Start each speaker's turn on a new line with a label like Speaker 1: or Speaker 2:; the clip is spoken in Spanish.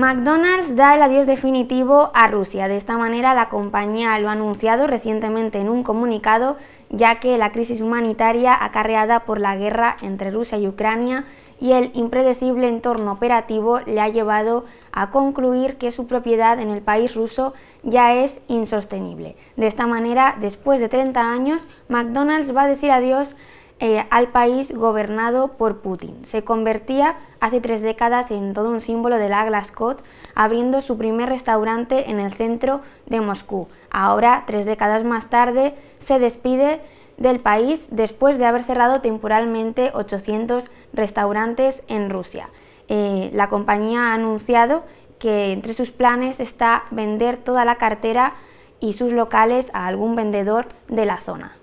Speaker 1: McDonald's da el adiós definitivo a Rusia. De esta manera la compañía lo ha anunciado recientemente en un comunicado, ya que la crisis humanitaria acarreada por la guerra entre Rusia y Ucrania y el impredecible entorno operativo le ha llevado a concluir que su propiedad en el país ruso ya es insostenible. De esta manera, después de 30 años, McDonald's va a decir adiós eh, al país gobernado por Putin. Se convertía hace tres décadas en todo un símbolo de la Glasgow, abriendo su primer restaurante en el centro de Moscú. Ahora, tres décadas más tarde, se despide del país después de haber cerrado temporalmente 800 restaurantes en Rusia. Eh, la compañía ha anunciado que entre sus planes está vender toda la cartera y sus locales a algún vendedor de la zona.